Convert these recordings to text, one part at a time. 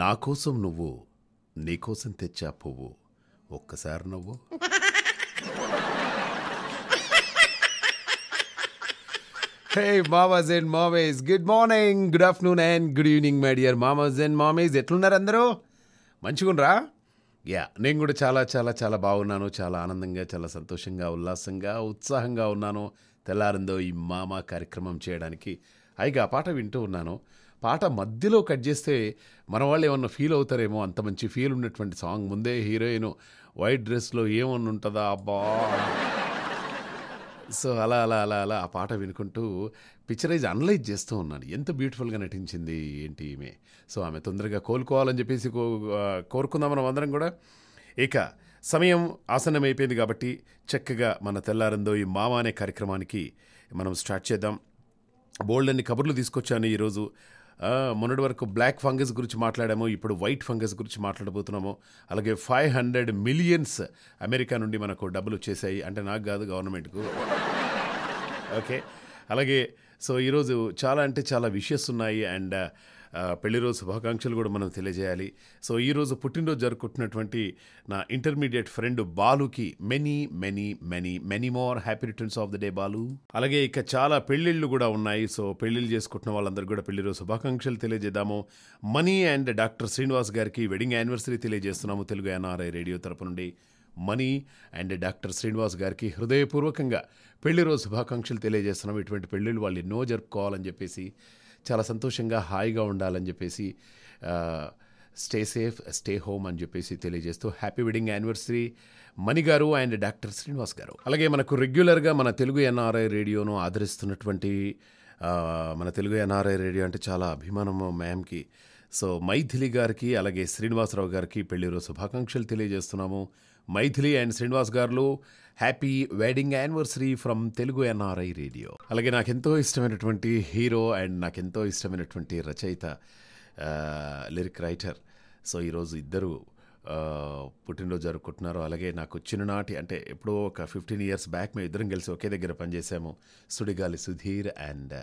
నాకోసం నువ్వు నీకోసం తెచ్చా పువ్వు ఒక్కసారి నువ్వు హే మామాజ్ అండ్ మామేజ్ good morning good afternoon and good evening my dear మామాజ్ అండ్ మామేజ్ ఎట్లున్నారు అందరూ మంచిగుండ్రా యా నేను కూడా చాలా చాలా చాలా బాగున్నాను చాలా ఆనందంగా చాలా సంతోషంగా ఉల్లాసంగా ఉత్సాహంగా ఉన్నాను తెల్లారిందో ఈ మామ కార్యక్రమం చేయడానికి ఆ పాట వింటూ ఉన్నాను పాట మధ్యలో కట్ చేస్తే మన వాళ్ళు ఏమన్నా ఫీల్ అవుతారేమో అంత మంచి ఫీల్ ఉన్నటువంటి సాంగ్ ముందే హీరోయిన్ వైట్ డ్రెస్లో ఏమన్నా ఉంటుందా అబ్బా సో అలా అలా అలా అలా ఆ పాట వినుకుంటూ పిక్చరైజ్ అనలైజ్ చేస్తూ ఉన్నాను ఎంత బ్యూటిఫుల్గా నటించింది ఏంటి ఈమె సో ఆమె తొందరగా కోలుకోవాలని చెప్పేసి కో కోరుకుందాం మనం అందరం కూడా ఇక సమయం ఆసన్నమైపోయింది కాబట్టి చక్కగా మన తెల్లారందో ఈ మామ అనే కార్యక్రమానికి మనం స్టార్ట్ చేద్దాం బోల్డ్ అన్ని కబుర్లు తీసుకొచ్చాను ఈరోజు మొన్నటి వరకు బ్లాక్ ఫంగస్ గురించి మాట్లాడాము ఇప్పుడు వైట్ ఫంగస్ గురించి మాట్లాడబోతున్నాము అలాగే ఫైవ్ హండ్రెడ్ మిలియన్స్ అమెరికా నుండి మనకు డబ్బులు వచ్చేసాయి అంటే నాకు కాదు గవర్నమెంట్కు ఓకే అలాగే సో ఈరోజు చాలా అంటే చాలా విషయస్ ఉన్నాయి అండ్ పెళ్లి రోజు శుభాకాంక్షలు కూడా మనం తెలియజేయాలి సో ఈరోజు పుట్టినరోజు జరుపుకుంటున్నటువంటి నా ఇంటర్మీడియట్ ఫ్రెండ్ బాలుకి many many many many more happy returns of the day Balu అలాగే ఇక చాలా పెళ్లిళ్ళు కూడా ఉన్నాయి సో పెళ్లిళ్ళు చేసుకుంటున్న వాళ్ళందరూ కూడా రోజు శుభాకాంక్షలు తెలియజేద్దాము మనీ అండ్ డాక్టర్ శ్రీనివాస్ గారికి వెడ్డింగ్ యానివర్సరీ తెలియజేస్తున్నాము తెలుగు ఎన్ఆర్ఐ రేడియో తరపు నుండి మనీ అండ్ డాక్టర్ శ్రీనివాస్ గారికి హృదయపూర్వకంగా పెళ్లి రోజు శుభాకాంక్షలు తెలియజేస్తున్నాం ఇటువంటి పెళ్ళిళ్ళు వాళ్ళు ఎన్నో జరుపుకోవాలని చెప్పేసి చాలా సంతోషంగా హాయిగా ఉండాలని చెప్పేసి స్టే సేఫ్ స్టే హోమ్ అని చెప్పేసి తెలియజేస్తూ హ్యాపీ వెడ్డింగ్ యానివర్సరీ మణి గారు అండ్ డాక్టర్ శ్రీనివాస్ గారు అలాగే మనకు రెగ్యులర్గా మన తెలుగు ఎన్ఆర్ఐ రేడియోను ఆదరిస్తున్నటువంటి మన తెలుగు ఎన్ఆర్ఐ రేడియో అంటే చాలా అభిమానం మ్యామ్కి సో మైథిలి గారికి అలాగే శ్రీనివాసరావు గారికి పెళ్లి రోజు శుభాకాంక్షలు తెలియజేస్తున్నాము Maithili and Srinivas garu happy wedding anniversary from Telugu NRI radio అలాగే నాకెంతో ఇష్టమైనటువంటి హీరో అండ్ నాకు ఎంతో ఇష్టమైనటువంటి రచయిత లిరిక్ రైటర్ సో ఈరోజు ఇద్దరు పుట్టినరోజు జరుపుకుంటున్నారు అలాగే నాకు చిన్ననాటి అంటే ఎప్పుడో ఒక ఫిఫ్టీన్ ఇయర్స్ బ్యాక్ మేము ఇద్దరం కలిసి ఒకే దగ్గర పనిచేసాము సుడిగాలి సుధీర్ అండ్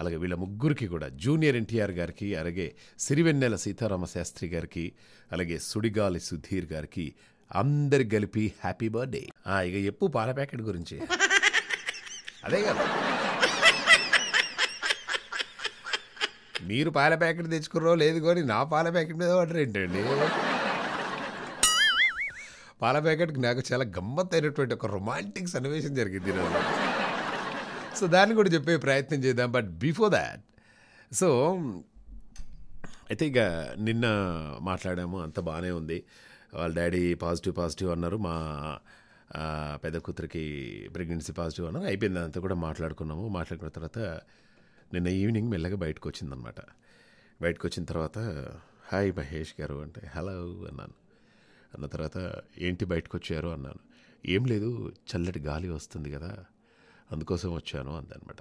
అలాగే వీళ్ళ ముగ్గురికి కూడా జూనియర్ ఎన్టీఆర్ గారికి అలాగే సిరివెన్నెల సీతారామ శాస్త్రి గారికి అలాగే సుడిగాలి సుధీర్ గారికి అందరికి కలిపి హ్యాపీ బర్త్డే ఇక చెప్పు పాల ప్యాకెట్ గురించి అదే కదా మీరు పాల ప్యాకెట్ తెచ్చుకుర్రో లేదు కానీ నా పాల ప్యాకెట్ మీద వాటర్ ఏంటండి పాల ప్యాకెట్కి నాకు చాలా గమ్మత్తైనటువంటి ఒక రొమాంటిక్ సన్నివేశం జరిగింది సో దాన్ని కూడా చెప్పే ప్రయత్నం చేద్దాం బట్ బిఫోర్ దాట్ సో అయితే ఇక నిన్న మాట్లాడాము అంత బాగానే ఉంది వాళ్ళ డాడీ పాజిటివ్ పాజిటివ్ అన్నారు మా పెద్ద కూతురికి ప్రెగ్నెన్సీ పాజిటివ్ అన్నారు అయిపోయింది అంతా కూడా మాట్లాడుకున్నాము మాట్లాడుకున్న తర్వాత నిన్న ఈవినింగ్ మెల్లగా బయటకు వచ్చిందనమాట బయటకు వచ్చిన తర్వాత హాయ్ మహేష్ గారు అంటే హలో అన్నాను అన్న తర్వాత ఏంటి బయటకు వచ్చారు అన్నాను ఏం లేదు చల్లటి గాలి వస్తుంది కదా అందుకోసం వచ్చాను అందనమాట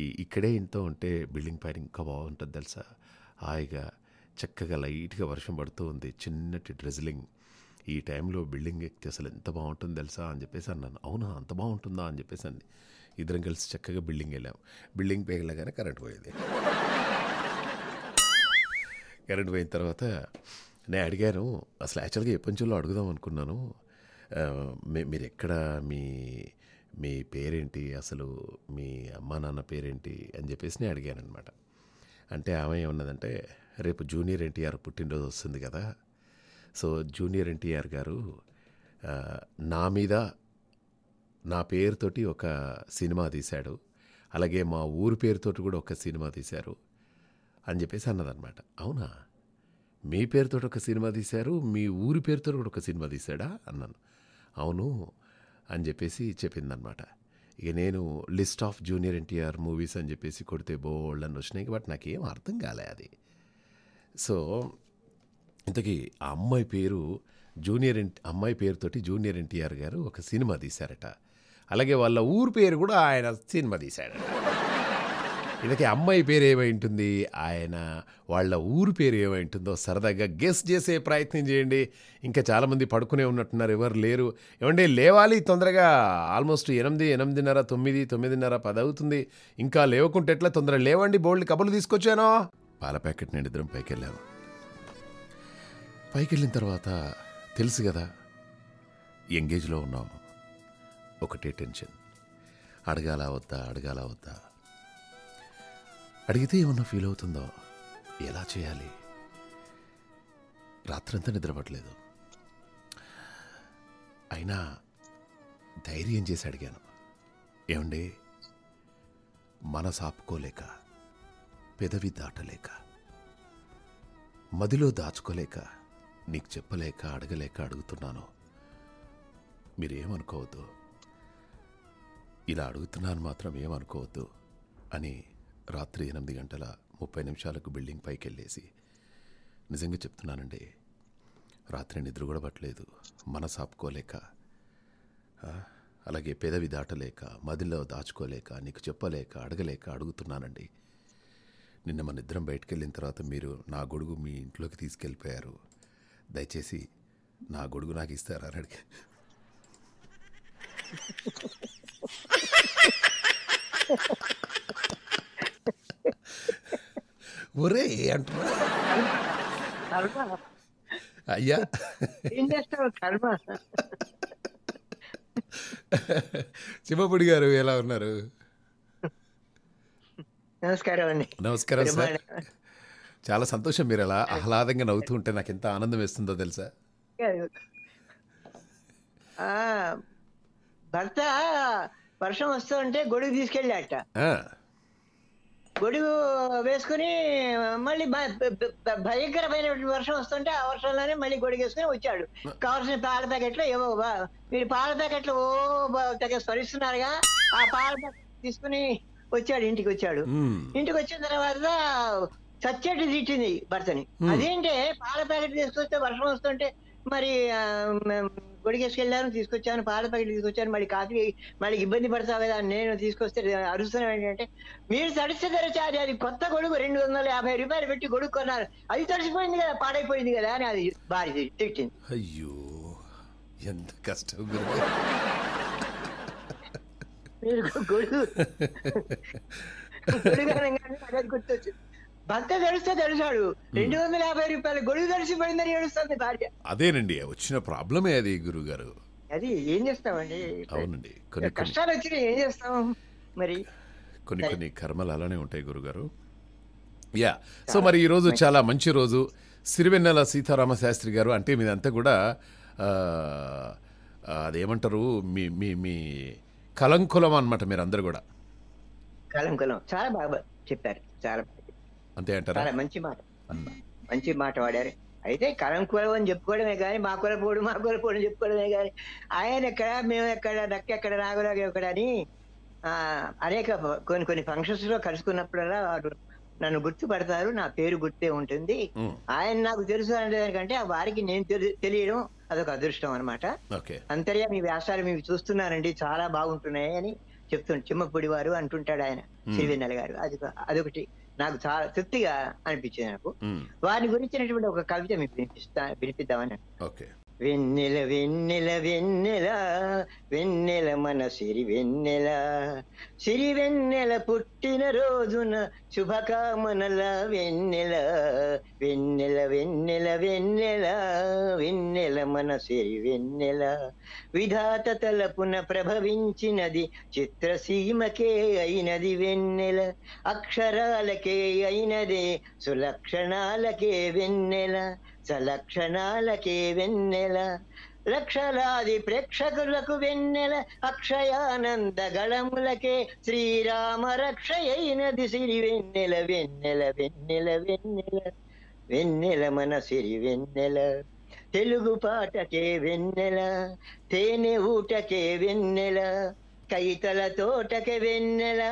ఈ ఇక్కడే ఇంత ఉంటే బిల్డింగ్ పైన ఇంకా బాగుంటుంది తెలుసా హాయిగా చక్కగా లైట్గా వర్షం పడుతూ ఉంది చిన్నటి డ్రెజిలింగ్ ఈ టైంలో బిల్డింగ్ ఎక్కి అసలు ఎంత బాగుంటుందో తెలుసా అని చెప్పేసి అన్నాను అవునా అంత బాగుంటుందా అని చెప్పేసి అంది ఇద్దరం కలిసి చక్కగా బిల్డింగ్ వెళ్ళాము బిల్డింగ్ పేగలగానే కరెంట్ పోయేది కరెంట్ పోయిన తర్వాత నేను అడిగాను అసలు యాక్చువల్గా ఏ పంచుల్లో అడుగుదాం అనుకున్నాను మీరు ఎక్కడ మీ మీ పేరేంటి అసలు మీ అమ్మా నాన్న పేరేంటి అని చెప్పేసి నేను అడిగాను అనమాట అంటే ఆమె ఏమన్నదంటే రేపు జూనియర్ ఎన్టీఆర్ పుట్టినరోజు వస్తుంది కదా సో జూనియర్ ఎన్టీఆర్ గారు నా మీద నా పేరుతోటి ఒక సినిమా తీశాడు అలాగే మా ఊరి పేరుతోటి కూడా ఒక సినిమా తీశారు అని చెప్పేసి అన్నదనమాట అవునా మీ పేరుతో ఒక సినిమా తీశారు మీ ఊరి పేరుతో కూడా ఒక సినిమా తీశాడా అన్నాను అవును అని చెప్పేసి చెప్పిందనమాట ఇక నేను list of junior NTR movies అని చెప్పేసి కొడితే బోల్డ్ అని వచ్చినాయి బట్ నాకేం అర్థం కాలే అది సో ఇంతకీ ఆ అమ్మాయి పేరు జూనియర్ ఎన్ అమ్మాయి పేరుతోటి జూనియర్ ఎన్టీఆర్ గారు ఒక సినిమా తీశారట అలాగే వాళ్ళ ఊరు పేరు కూడా ఆయన సినిమా తీశాడట ఇంతకీ అమ్మాయి పేరు ఏమై ఉంటుంది ఆయన వాళ్ళ ఊరు పేరు ఏమై ఉంటుందో సరదాగా గెస్ చేసే ప్రయత్నం చేయండి ఇంకా చాలామంది పడుకునే ఉన్నట్టున్నారు ఎవరు లేరు ఏమండి లేవాలి తొందరగా ఆల్మోస్ట్ ఎనిమిది ఎనిమిదిన్నర తొమ్మిది తొమ్మిదిన్నర పది అవుతుంది ఇంకా లేవకుంటే ఎట్లా తొందరగా లేవండి బోల్డ్ కబులు తీసుకొచ్చానో పాల ప్యాకెట్ నేను ఇద్దరం పైకెళ్ళాము పైకి వెళ్ళిన తర్వాత తెలుసు కదా ఎంగేజ్లో ఉన్నాము ఒకటే టెన్షన్ అడగాల వద్దా అడగాల వద్దా అడిగితే ఏమన్నా ఫీల్ అవుతుందో ఎలా చేయాలి రాత్రంతా నిద్రపట్టలేదు అయినా ధైర్యం చేసి అడిగాను ఏమండి మనసాపుకోలేక పెదవి దాటలేక మదిలో దాచుకోలేక నీకు చెప్పలేక అడగలేక అడుగుతున్నాను మీరేమనుకోవద్దు ఇలా అడుగుతున్నాను మాత్రం ఏమనుకోవద్దు అని రాత్రి ఎనిమిది గంటల ముప్పై నిమిషాలకు బిల్డింగ్ పైకి వెళ్ళేసి నిజంగా చెప్తున్నానండి రాత్రి నిద్ర కూడా పట్టలేదు మనసు ఆపుకోలేక అలాగే పెదవి దాటలేక మదిలో దాచుకోలేక నీకు చెప్పలేక అడగలేక అడుగుతున్నానండి నిన్న మన ఇద్దరం బయటకెళ్ళిన వెళ్ళిన తర్వాత మీరు నా గొడుగు మీ ఇంట్లోకి తీసుకెళ్ళిపోయారు దయచేసి నా గొడుగు నాకు ఇస్తారా అడిగి ఒరే అంటున్నా అయ్యా ఏం చేస్తావు కర్మ గారు ఎలా ఉన్నారు నమస్కారం అండి నమస్కారం సార్ చాలా సంతోషం మీరు అలా ఆహ్లాదంగా నవ్వుతూ ఉంటే నాకు ఎంత ఆనందం వేస్తుందో తెలుసా భర్త వర్షం వస్తూ ఉంటే గొడుగు తీసుకెళ్ళాట గొడుగు వేసుకుని మళ్ళీ భయంకరమైన వర్షం వస్తుంటే ఆ వర్షంలోనే మళ్ళీ గొడుగు వేసుకుని వచ్చాడు కావాల్సిన పాల ప్యాకెట్లు ఏవో మీరు పాల ప్యాకెట్లు ఓ తెగ స్మరిస్తున్నారుగా ఆ పాల ప్యాకెట్ తీసుకుని వచ్చాడు ఇంటికి వచ్చాడు ఇంటికి వచ్చిన తర్వాత సత్యటి తిట్టింది భర్తని అదేంటే పాల ప్యాకెట్ తీసుకొస్తే వర్షం వస్తుంటే మరి గొడికేసుకెళ్ళాను తీసుకొచ్చాను పాల ప్యాకెట్ తీసుకొచ్చాను మళ్ళీ కాఫీ మళ్ళీ ఇబ్బంది పడతావు కదా నేను తీసుకొస్తే అరుస్తున్నాను ఏంటంటే మీరు తడిస్తే తెరచారి అది కొత్త గొడుగు రెండు వందల యాభై రూపాయలు పెట్టి గొడుగు కొన్నారు అది తడిసిపోయింది కదా పాడైపోయింది కదా అని అది భార్య తిట్టింది అయ్యో ఎంత కష్టం గుర్తొచ్చు భర్త తెలుస్తే రెండు వందల యాభై రూపాయలు గొడుగు ఏడుస్తుంది భార్య అదేనండి వచ్చిన ప్రాబ్లమే అది గురుగారు అది ఏం చేస్తామండి అవునండి కొన్ని కష్టాలు వచ్చినాయి ఏం చేస్తాం మరి కొన్ని కొన్ని కర్మలు అలానే ఉంటాయి గురుగారు యా సో మరి ఈరోజు చాలా మంచి రోజు సిరివెన్నెల సీతారామ శాస్త్రి గారు అంటే మీదంతా కూడా అదేమంటారు మీ మీ మీ కలంకులం అనమాట అందరు కూడా కలంకులం చాలా బాగా చెప్పారు చాలా అంతే అంటారు చాలా మంచి మాట మంచి మాట వాడారు అయితే కలంకులం అని చెప్పుకోవడమే కానీ మా పోడు మా కొలపోడు చెప్పుకోవడమే కానీ ఆయన ఎక్కడ మేము ఎక్కడ నక్క ఎక్కడ నాగరాగ ఎక్కడ అని అనేక కొన్ని కొన్ని ఫంక్షన్స్ లో కలుసుకున్నప్పుడల్లా వాడు నన్ను గుర్తుపడతారు నా పేరు గుర్తే ఉంటుంది ఆయన నాకు తెలుసు అనేదానికంటే ఆ వారికి నేను తెలియడం అదొక అదృష్టం అనమాట అంతర్యా మీ వ్యాసాలు మేము చూస్తున్నారండి చాలా బాగుంటున్నాయి అని చెప్తుంది చిమ్మపొడి వారు అంటుంటాడు ఆయన సిరివెన్నెల గారు అది అదొకటి నాకు చాలా తృప్తిగా అనిపించింది నాకు వారి గురించినటువంటి ఒక కవిత మీకు వినిపిస్తా వినిపిద్దామని వెన్నెల వెన్నెల వెన్నెల వెన్నెల మన సిరి వెన్నెల సిరి వెన్నెల పుట్టిన రోజున శుభకామనల వెన్నెల వెన్నెల వెన్నెల వెన్నెల వెన్నెల మన సిరి వెన్నెల విధాత తలపున ప్రభవించినది చిత్రసీమకే అయినది వెన్నెల అక్షరాలకే అయినదే సులక్షణాలకే వెన్నెల లక్షణాలకే వెన్నెల లక్షలాది ప్రేక్షకులకు వెన్నెల అక్షయానంద గళములకే శ్రీరామ రక్షయైనది సిరి వెన్నెల వెన్నెల వెన్నెల వెన్నెల వెన్నెల మన సిరి వెన్నెల తెలుగు పాటకే వెన్నెల తేనె ఊటకే వెన్నెల కైతల తోటకే వెన్నెల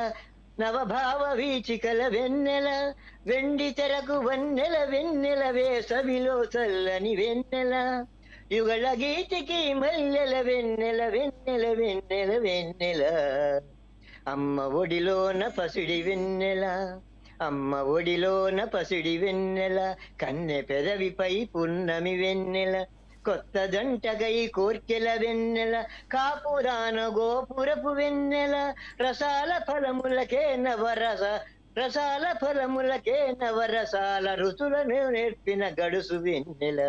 నవభావ వీచికల వెన్నెల వెండి తెరకు వన్నెల వెన్నెల వేసవిలో చల్లని వెన్నెల యుగల గీతికి మల్లెల వెన్నెల వెన్నెల వెన్నెల వెన్నెల అమ్మ ఒడిలోన పసిడి వెన్నెల అమ్మ ఒడిలోన పసిడి వెన్నెల కన్నె పెదవిపై పున్నమి వెన్నెల కొత్త జంటగై కోర్కెల వెన్నెల కాపురాన గోపురపు వెన్నెల రసాల ఫలములకే నవరస రసాల ఫలములకే నవరసాల ఋతులను నేర్పిన గడుసు వెన్నెల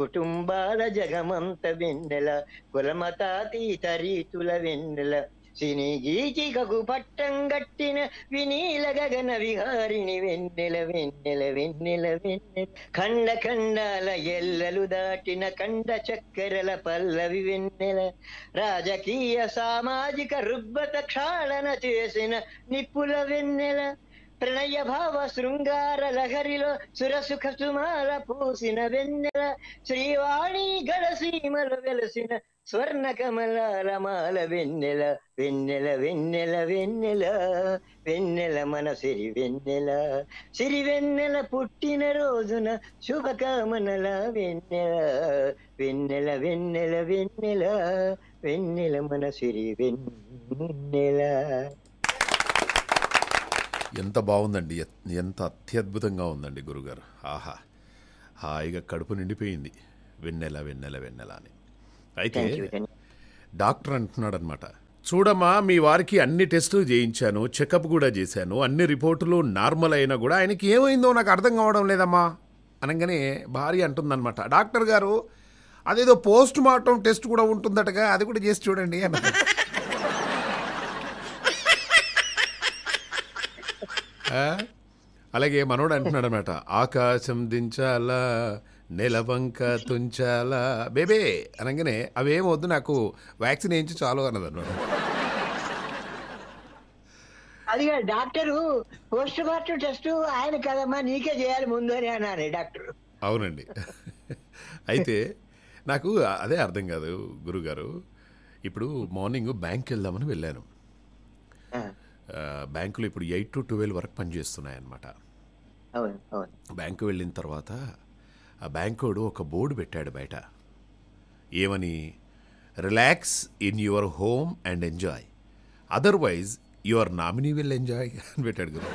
కుటుంబాల జగమంత వెన్నెల కులమతాతీత రీతుల వెన్నెల సినిగీచికకు పట్టం గట్టిన వినీల గగన విహారిణి వెన్నెల వెన్నెల వెన్నెల వెన్నెల ఖండ ఖండాల ఎల్లలు దాటిన ఖండ చక్కెరల పల్లవి వెన్నెల రాజకీయ సామాజిక రుగ్భత క్షాళన చేసిన నిప్పుల వెన్నెల ప్రణయ భావ శృంగార లహరిలో సురసుఖ సుమాల పూసిన వెన్నెల శ్రీవాణి సీమల వెలసిన స్వర్ణ కమలాల మాల వెన్నెల వెన్నెల వెన్నెల వెన్నెల వెన్నెల మన సిరి వెన్నెల సిరి వెన్నెల పుట్టిన రోజున శుభకామనల వెన్నెల వెన్నెల వెన్నెల వెన్నెల వెన్నెల మన సిరి వెన్నెల ఎంత బాగుందండి ఎంత అత్యద్భుతంగా ఉందండి గురుగారు ఆహా హాయిగా కడుపు నిండిపోయింది వెన్నెల వెన్నెల వెన్నెల అని అయితే డాక్టర్ అంటున్నాడు అనమాట చూడమ్మా మీ వారికి అన్ని టెస్టులు చేయించాను చెకప్ కూడా చేశాను అన్ని రిపోర్టులు నార్మల్ అయినా కూడా ఆయనకి ఏమైందో నాకు అర్థం కావడం లేదమ్మా అనగానే భార్య అంటుందన్నమాట డాక్టర్ గారు అదేదో పోస్ట్ మార్టం టెస్ట్ కూడా ఉంటుందటగా అది కూడా చేసి చూడండి అన్నమాట అలాగే మనోడు అంటున్నాడు అనమాట ఆకాశం దించాలా నెలవంక తుంచాలా బేబే అనగానే అవేం వద్దు నాకు వ్యాక్సిన్ వేయించి చాలు అన్నది అన్నాడు అది డాక్టరు పోస్ట్ మార్టం టెస్ట్ ఆయన కదమ్మా నీకే చేయాలి ముందు అని డాక్టర్ అవునండి అయితే నాకు అదే అర్థం కాదు గురుగారు ఇప్పుడు మార్నింగ్ బ్యాంక్కి వెళ్దామని వెళ్ళాను బ్యాంకులో ఇప్పుడు ఎయిట్ టు ట్వెల్వ్ వరకు పనిచేస్తున్నాయన్నమాట బ్యాంకు వెళ్ళిన తర్వాత ఆ బ్యాంకోడు ఒక బోర్డు పెట్టాడు బయట ఏమని relax in your home and enjoy otherwise your nominee will enjoy అని పెట్టాడు కదా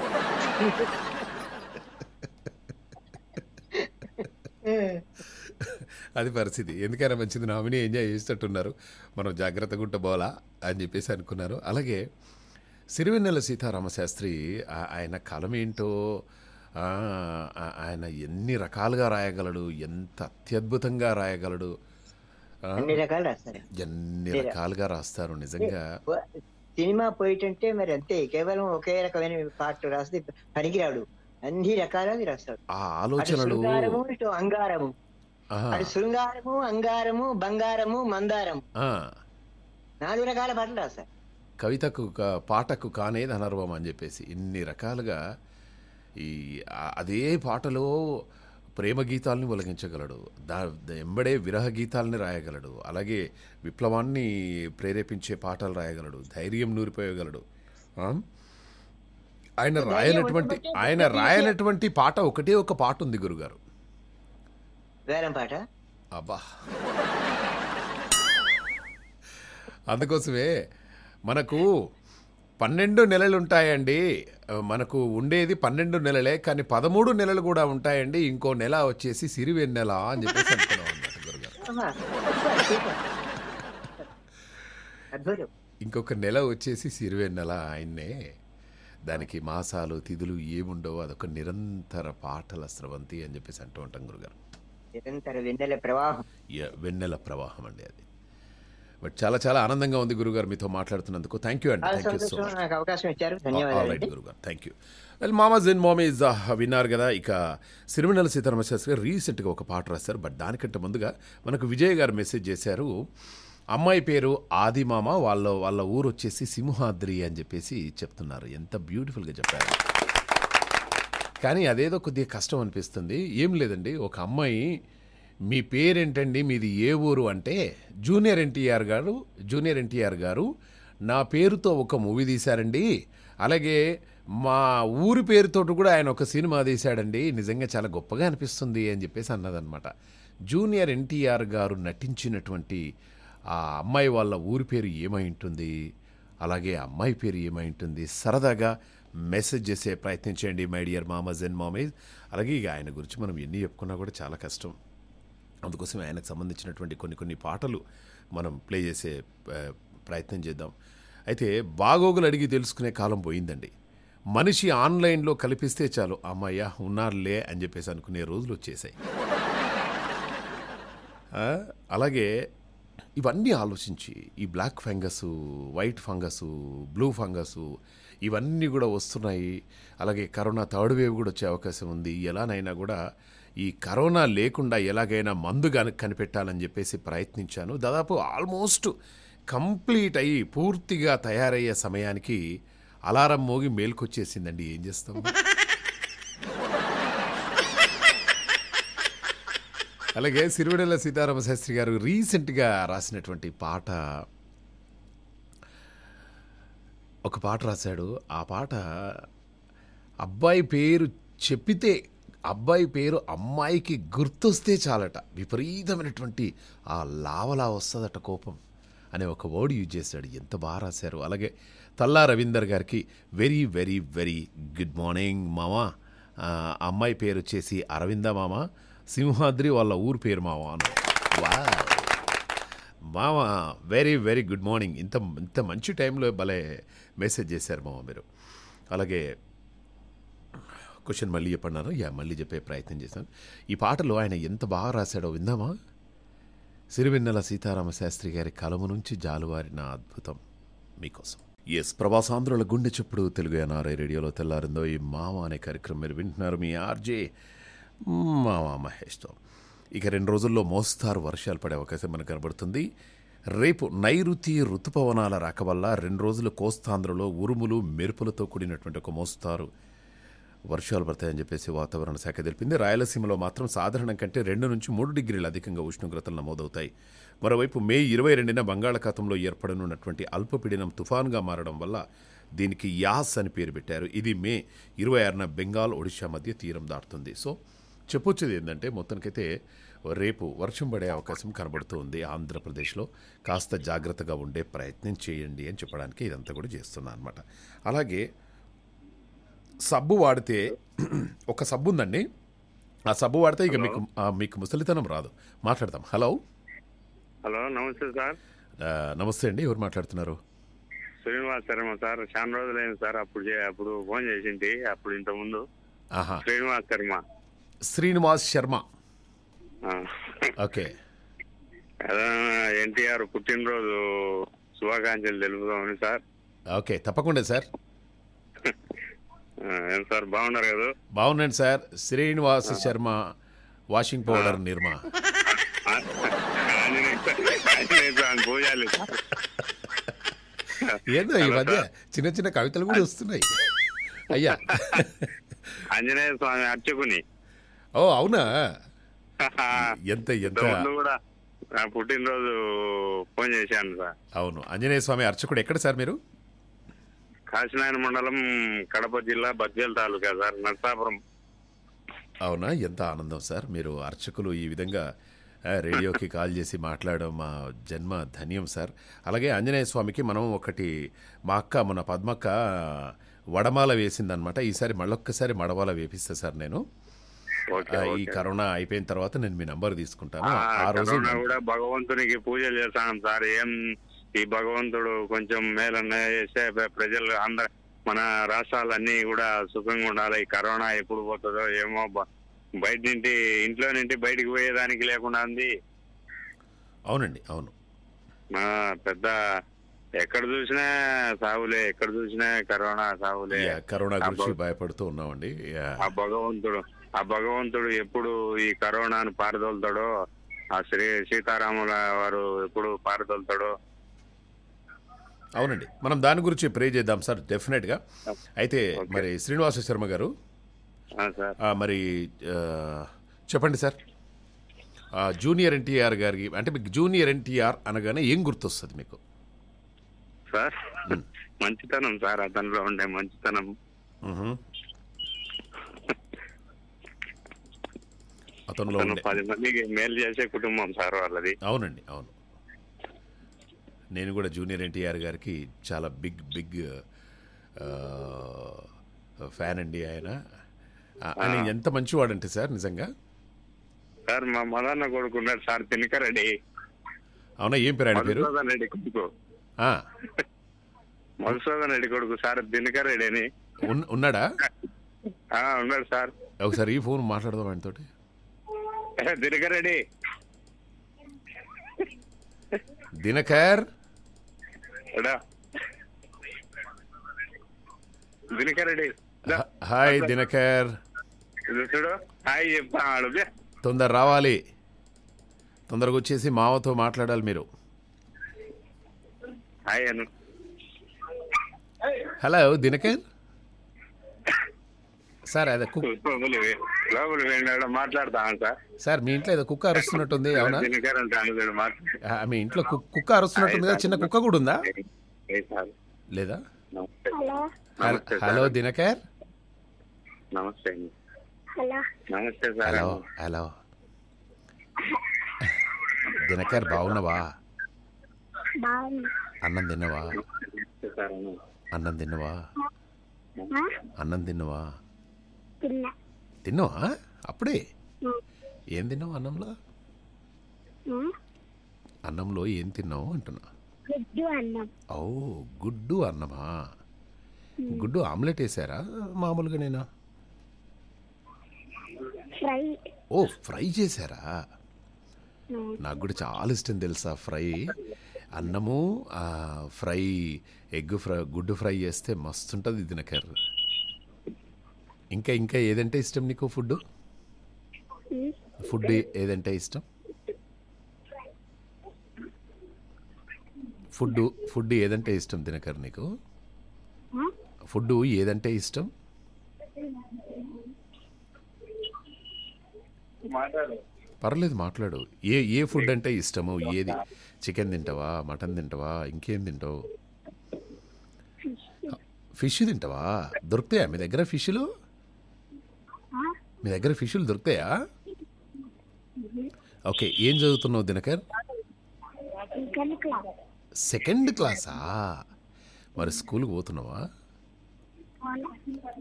అది పరిస్థితి ఎందుకైనా మంచిది నామినీ ఎంజాయ్ చేసేటట్టున్నారు మనం జాగ్రత్తగా ఉంటే బోలా అని చెప్పేసి అనుకున్నారు అలాగే సిరివెన్నెల సీతారామశాస్త్రి ఆయన ఏంటో ఆయన ఎన్ని రకాలుగా రాయగలడు ఎంత అత్యద్భుతంగా రాయగలడు ఎన్ని రకాలు రాస్తారు ఎన్ని రకాలుగా రాస్తారు నిజంగా సినిమా పోయిటంటే మరి అంతే కేవలం ఒకే రకమైన పాట రాస్తే పనికిరాడు అన్ని రకాలది రాస్తాడు ఆ ఆలోచనలు అంగారము శృంగారము అంగారము బంగారము మందారం నాలుగు రకాల పాటలు రాస్తారు కవితకు పాటకు కానేది అనర్వం అని చెప్పేసి ఇన్ని రకాలుగా ఈ అదే పాటలో ప్రేమ గీతాలని ఒలగించగలడు దా ఎంబడే విరహ గీతాలని రాయగలడు అలాగే విప్లవాన్ని ప్రేరేపించే పాటలు రాయగలడు ధైర్యం నూరిపోయగలడు ఆయన రాయనటువంటి ఆయన రాయనటువంటి పాట ఒకటే ఒక పాట ఉంది గురుగారు పాట అబ్బా అందుకోసమే మనకు పన్నెండు నెలలు ఉంటాయండి మనకు ఉండేది పన్నెండు నెలలే కానీ పదమూడు నెలలు కూడా ఉంటాయండి ఇంకో నెల వచ్చేసి నెల అని చెప్పేసి ఇంకొక నెల వచ్చేసి నెల ఆయన్నే దానికి మాసాలు తిథులు ఏముండవు అదొక నిరంతర పాటల స్రవంతి అని చెప్పేసి అంటూ ఉంటాం గురుగారు వెన్నెల ప్రవాహం వెన్నెల ప్రవాహం అండి అది బట్ చాలా చాలా ఆనందంగా ఉంది గురుగారు మీతో మాట్లాడుతున్నందుకు థ్యాంక్ యూ అండి thank you so much right గురుగారు థ్యాంక్ యూ వెల్ మామా జిన్ మామీజ్ విన్నారు కదా ఇక సిరిమినల్ సీతారామ శాస్త్రి గారు రీసెంట్గా ఒక పాట రాశారు బట్ దానికంటే ముందుగా మనకు విజయ్ గారు మెసేజ్ చేశారు అమ్మాయి పేరు ఆది మామ వాళ్ళ వాళ్ళ ఊరు వచ్చేసి సింహాద్రి అని చెప్పేసి చెప్తున్నారు ఎంత బ్యూటిఫుల్గా చెప్పారు కానీ అదేదో కొద్దిగా కష్టం అనిపిస్తుంది ఏం లేదండి ఒక అమ్మాయి మీ పేరేంటండి మీది ఏ ఊరు అంటే జూనియర్ ఎన్టీఆర్ గారు జూనియర్ ఎన్టీఆర్ గారు నా పేరుతో ఒక మూవీ తీశారండి అలాగే మా ఊరి పేరుతో కూడా ఆయన ఒక సినిమా తీశాడండి నిజంగా చాలా గొప్పగా అనిపిస్తుంది అని చెప్పేసి అన్నదనమాట జూనియర్ ఎన్టీఆర్ గారు నటించినటువంటి ఆ అమ్మాయి వాళ్ళ ఊరి పేరు ఏమై ఉంటుంది అలాగే అమ్మాయి పేరు ఏమై ఉంటుంది సరదాగా మెసేజ్ చేసే ప్రయత్నం చేయండి మై డియర్ మామజ్ అండ్ మామేజ్ అలాగే ఇక ఆయన గురించి మనం ఎన్ని చెప్పుకున్నా కూడా చాలా కష్టం అందుకోసం ఆయనకు సంబంధించినటువంటి కొన్ని కొన్ని పాటలు మనం ప్లే చేసే ప్రయత్నం చేద్దాం అయితే బాగోగులు అడిగి తెలుసుకునే కాలం పోయిందండి మనిషి ఆన్లైన్లో కల్పిస్తే చాలు అమ్మయ్యా ఉన్నారులే అని చెప్పేసి అనుకునే రోజులు వచ్చేసాయి అలాగే ఇవన్నీ ఆలోచించి ఈ black fungus white fungus blue fungus ఇవన్నీ కూడా వస్తున్నాయి అలాగే కరోనా థర్డ్ వేవ్ కూడా వచ్చే అవకాశం ఉంది ఎలానైనా కూడా ఈ కరోనా లేకుండా ఎలాగైనా మందు కనిపెట్టాలని చెప్పేసి ప్రయత్నించాను దాదాపు ఆల్మోస్ట్ కంప్లీట్ అయ్యి పూర్తిగా తయారయ్యే సమయానికి అలారం మోగి మేల్కొచ్చేసిందండి ఏం చేస్తాం అలాగే సిరివెడల సీతారామ శాస్త్రి గారు రీసెంట్గా రాసినటువంటి పాట ఒక పాట రాశాడు ఆ పాట అబ్బాయి పేరు చెప్పితే అబ్బాయి పేరు అమ్మాయికి గుర్తొస్తే చాలట విపరీతమైనటువంటి ఆ లావలా వస్తుందట కోపం అనే ఒక వర్డ్ యూజ్ చేశాడు ఎంత బాగా రాశారు అలాగే తల్లా రవీందర్ గారికి very very very good morning మామ అమ్మాయి పేరు వచ్చేసి అరవింద మామ సింహాద్రి వాళ్ళ ఊరు పేరు మామ అను వా మామ వెరీ వెరీ గుడ్ మార్నింగ్ ఇంత ఇంత మంచి టైంలో భలే మెసేజ్ చేశారు మామ మీరు అలాగే క్వశ్చన్ మళ్ళీ చెప్పన్నాను యా మళ్ళీ చెప్పే ప్రయత్నం చేశాను ఈ పాటలు ఆయన ఎంత బాగా రాశాడో విందామా సిరివెన్నెల సీతారామ శాస్త్రి గారి కలము నుంచి జాలువారిన అద్భుతం మీకోసం ఎస్ ప్రభాసాంధ్రుల గుండె చెప్పుడు తెలుగు ఎన్ఆర్ఐ రేడియోలో తెల్లారిందో ఈ మామ అనే కార్యక్రమం మీరు వింటున్నారు మీ ఆర్జే మామ మహేష్తో ఇక రెండు రోజుల్లో మోస్తారు వర్షాలు పడే అవకాశం మనకు కనబడుతుంది రేపు నైరుతి ఋతుపవనాల రాక వల్ల రెండు రోజులు కోస్తాంధ్రలో ఉరుములు మెరుపులతో కూడినటువంటి ఒక మోస్తారు వర్షాలు పడతాయని చెప్పేసి వాతావరణ శాఖ తెలిపింది రాయలసీమలో మాత్రం సాధారణం కంటే రెండు నుంచి మూడు డిగ్రీలు అధికంగా ఉష్ణోగ్రతలు నమోదవుతాయి మరోవైపు మే ఇరవై రెండున బంగాళాఖాతంలో ఏర్పడనున్నటువంటి అల్పపీడనం తుఫాన్గా మారడం వల్ల దీనికి యాస్ అని పేరు పెట్టారు ఇది మే ఇరవై ఆరున బెంగాల్ ఒడిషా మధ్య తీరం దాటుతుంది సో చెప్పొచ్చేది ఏంటంటే మొత్తానికైతే రేపు వర్షం పడే అవకాశం కనబడుతుంది ఆంధ్రప్రదేశ్లో కాస్త జాగ్రత్తగా ఉండే ప్రయత్నం చేయండి అని చెప్పడానికి ఇదంతా కూడా చేస్తున్నాను అనమాట అలాగే సబ్బు వాడితే ఒక సబ్బు ఉందండి ఆ సబ్బు వాడితే ఇక మీకు మీకు ముసలితనం రాదు మాట్లాడతాం హలో హలో నమస్తే సార్ నమస్తే అండి ఎవరు మాట్లాడుతున్నారు శ్రీనివాస్ శర్మ సార్ చాలా రోజులైన సార్ అప్పుడు అప్పుడు ఫోన్ చేసింది అప్పుడు ఇంతకుముందు శ్రీనివాస్ శర్మ శ్రీనివాస్ శర్మ ఓకే ఎన్టీఆర్ పుట్టినరోజు శుభాకాంక్షలు తెలుపుదామని సార్ ఓకే తప్పకుండా సార్ సార్ బాగున్నారు కదా బాగున్నాను sir Srinivasa Sharma washing powder Nirma ఏందో ఈ మధ్య చిన్న చిన్న కవితలు కూడా వస్తున్నాయి అయ్యా ఆంజనేయ స్వామి అర్చకుని ఓ అవునా ఎంత ఎంత కూడా పుట్టినరోజు ఫోన్ చేశాను సార్ అవును ఆంజనేయ స్వామి అర్చకుడు ఎక్కడ సార్ మీరు కాశీనాయన మండలం కడప జిల్లా బద్వేల్ తాలూకా సార్ నర్సాపురం అవునా ఎంత ఆనందం సార్ మీరు అర్చకులు ఈ విధంగా రేడియోకి కాల్ చేసి మాట్లాడడం మా జన్మ ధన్యం సార్ అలాగే ఆంజనేయ స్వామికి మనం ఒకటి మా అక్క మన పద్మక్క వడమాల వేసిందనమాట ఈసారి మళ్ళొక్కసారి మడమాల వేపిస్తా సార్ నేను ఈ కరోనా అయిపోయిన తర్వాత నేను మీ నంబర్ తీసుకుంటాను ఆ రోజు కూడా భగవంతునికి పూజలు చేస్తాను సార్ ఏం ఈ భగవంతుడు కొంచెం మేలన్న చేస్తే ప్రజలు అందరు మన రాష్ట్రాలన్నీ కూడా సుఖంగా ఉండాలి ఈ కరోనా ఎప్పుడు పోతుందో ఏమో బయట నుండి ఇంట్లో నుండి బయటికి పోయేదానికి లేకుండా ఉంది అవునండి అవును పెద్ద ఎక్కడ చూసినా సావులే ఎక్కడ చూసినా కరోనా సావులే కరోనా గురించి భయపడుతూ ఉన్నామండి ఆ భగవంతుడు ఆ భగవంతుడు ఎప్పుడు ఈ కరోనాను పారదోలుతాడో ఆ శ్రీ సీతారాముల వారు ఎప్పుడు పారదోలుతాడో అవునండి మనం దాని గురించి ప్రే చేద్దాం సార్ డెఫినెట్గా అయితే మరి శ్రీనివాస శర్మ గారు మరి చెప్పండి సార్ జూనియర్ ఎన్టీఆర్ గారికి అంటే మీకు జూనియర్ ఎన్టీఆర్ అనగానే ఏం గుర్తొస్తుంది మీకు సార్ మంచితనం సార్ అతనిలో ఉండే మంచితనం అతనిలో పది మందికి మేలు చేసే కుటుంబం సార్ వాళ్ళది అవునండి అవును నేను కూడా జూనియర్ ఎన్టీఆర్ గారికి చాలా బిగ్ బిగ్ ఫ్యాన్ అండి ఆయన ఆయన ఎంత మంచివాడంటే సార్ నిజంగా సార్ మా మదన్న కొడుకు ఉన్నాడు సార్ తినకరెడ్డి అవునా ఏం పేరు ఆయన పేరు కొడుకు మధుసూదన్ రెడ్డి కొడుకు సార్ దినకర్ రెడ్డి అని ఉన్నాడా ఉన్నాడు సార్ ఒకసారి ఈ ఫోన్ మాట్లాడదాం ఆయనతోటి దినకరండి దినకర్ దినకరండి హాయ్ దినకర్ హాయ్ తొందర రావాలి తొందరగా వచ్చేసి మావతో మాట్లాడాలి మీరు హలో దినకర్ సార్ అదే కుక్ సార్ మీ ఇంట్లో ఏదో కుక్క అరుస్తున్నట్టుంది అవునా మీ ఇంట్లో కుక్క అరుస్తున్నట్టుంది చిన్న కుక్క కూడా ఉందా లేదా హలో దినకర్ నమస్తే హలో హలో దినకర్ బాగున్నావా అన్నం తిన్నవా అన్నం తిన్నవా అన్నం తిన్నవా తిన్నావా అప్పుడే ఏం తిన్నావు అన్నంలో అన్నంలో ఏం తిన్నావు అంటున్నా ఓ గుడ్డు అన్నమా గుడ్డు ఆమ్లెట్ వేసారా మామూలుగా నేనా ఫ్రై ఓ ఫ్రై చేశారా నాకు కూడా చాలా ఇష్టం తెలుసా ఫ్రై అన్నము ఫ్రై ఎగ్ ఫ్రై గుడ్డు ఫ్రై చేస్తే మస్తుంటుంది ఇది ఇంకా ఇంకా ఏదంటే ఇష్టం నీకు ఫుడ్ ఫుడ్ ఏదంటే ఇష్టం ఫుడ్ ఫుడ్ ఏదంటే ఇష్టం దినకర్ నీకు ఫుడ్ ఏదంటే ఇష్టం పర్లేదు మాట్లాడు ఏ ఏ ఫుడ్ అంటే ఇష్టము ఏది చికెన్ తింటావా మటన్ తింటావా ఇంకేం తింటావు ఫిష్ తింటావా దొరుకుతాయా మీ దగ్గర ఫిష్లు మీ దగ్గర ఫిషులు దొరుకుతాయా ఓకే ఏం చదువుతున్నావు దినకర్ సెకండ్ క్లాసా మరి స్కూల్కి పోతున్నావా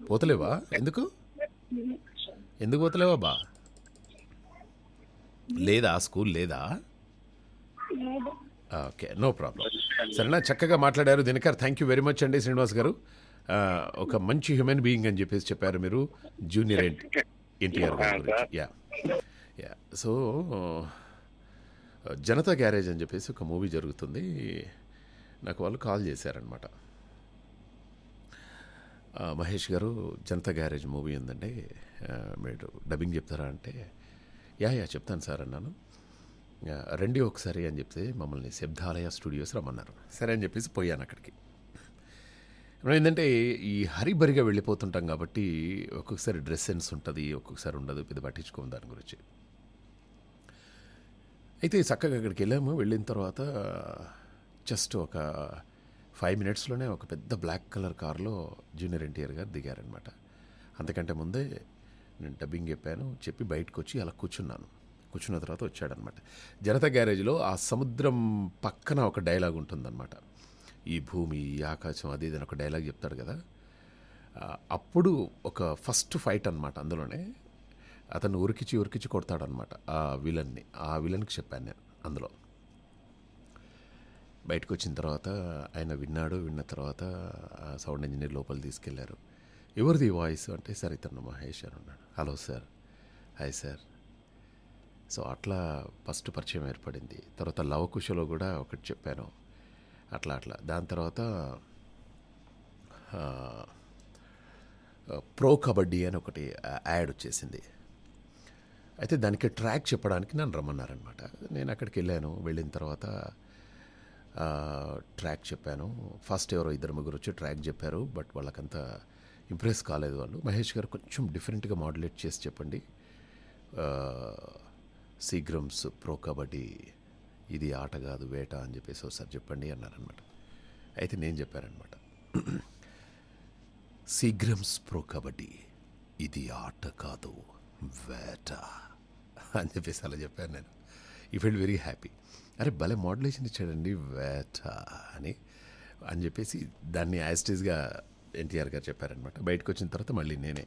పోతలేవా ఎందుకు ఎందుకు పోతలేవా బా లేదా స్కూల్ లేదా ఓకే నో ప్రాబ్లం సరేనా చక్కగా మాట్లాడారు Dinakar thank you very much అండి శ్రీనివాస్ గారు ఒక మంచి హ్యూమన్ బీయింగ్ అని చెప్పేసి చెప్పారు మీరు జూనియర్ ఏంటి ఎన్టీఆర్ గారి గురించి yeah yeah so Janatha Garage అని చెప్పేసి ఒక మూవీ జరుగుతుంది నాకు వాళ్ళు కాల్ చేశారనమాట మహేష్ గారు జనతా గ్యారేజ్ మూవీ ఉందండి మీరు డబ్బింగ్ చెప్తారా అంటే యా యా చెప్తాను సార్ అన్నాను రండి ఒకసారి అని చెప్తే మమ్మల్ని శబ్దాలయ స్టూడియోస్ రమ్మన్నారు సరే అని చెప్పేసి పోయాను అక్కడికి ఏంటంటే ఈ హరిబరిగా వెళ్ళిపోతుంటాం కాబట్టి ఒక్కొక్కసారి డ్రెస్ సెన్స్ ఉంటుంది ఒక్కొక్కసారి ఉండదు పెద్ద పట్టించుకోము దాని గురించి అయితే చక్కగా అక్కడికి వెళ్ళాము వెళ్ళిన తర్వాత జస్ట్ ఒక ఫైవ్ మినిట్స్లోనే ఒక పెద్ద బ్లాక్ కలర్ కారులో జూనియర్ ఎన్టీఆర్ గారు దిగారనమాట అంతకంటే ముందే నేను డబ్బింగ్ చెప్పాను చెప్పి బయటకు వచ్చి అలా కూర్చున్నాను కూర్చున్న తర్వాత వచ్చాడనమాట జనతా గ్యారేజ్లో ఆ సముద్రం పక్కన ఒక డైలాగ్ ఉంటుందన్నమాట ఈ భూమి ఈ ఆకాశం అది ఇదని ఒక డైలాగ్ చెప్తాడు కదా అప్పుడు ఒక ఫస్ట్ ఫైట్ అనమాట అందులోనే అతను ఉరికిచి ఉరికిచి కొడతాడనమాట ఆ విలన్ని ఆ విలన్కి చెప్పాను నేను అందులో బయటకు వచ్చిన తర్వాత ఆయన విన్నాడు విన్న తర్వాత సౌండ్ ఇంజనీర్ లోపల తీసుకెళ్లారు ఎవరిది వాయిస్ అంటే సార్ ఇతను మహేష్ అని ఉన్నాడు hello sir hi sir so అట్లా ఫస్ట్ పరిచయం ఏర్పడింది తర్వాత లవకుశలో కూడా ఒకటి చెప్పాను అట్లా అట్లా దాని తర్వాత ప్రో కబడ్డీ అని ఒకటి యాడ్ వచ్చేసింది అయితే దానికి ట్రాక్ చెప్పడానికి నన్ను రమ్మన్నారనమాట నేను అక్కడికి వెళ్ళాను వెళ్ళిన తర్వాత ట్రాక్ చెప్పాను ఫస్ట్ ఎవరో ఇద్దరు ముగ్గురు వచ్చి ట్రాక్ చెప్పారు బట్ వాళ్ళకంతా ఇంప్రెస్ కాలేదు వాళ్ళు మహేష్ గారు కొంచెం డిఫరెంట్గా మాడ్యులేట్ చేసి చెప్పండి సీగ్రమ్స్ ప్రో కబడ్డీ ఇది ఆట కాదు వేట అని చెప్పేసి ఒకసారి చెప్పండి అన్నారనమాట అయితే నేను చెప్పారనమాట శీఘ్రం స్ప్రో కబడ్డీ ఇది ఆట కాదు వేట అని చెప్పేసి అలా చెప్పాను నేను ఈ ఫీల్ వెరీ హ్యాపీ అరే భలే మోడలేషన్ ఇచ్చాడండి వేట అని అని చెప్పేసి దాన్ని యాజిటీస్గా ఎన్టీఆర్ గారు చెప్పారనమాట బయటకు వచ్చిన తర్వాత మళ్ళీ నేనే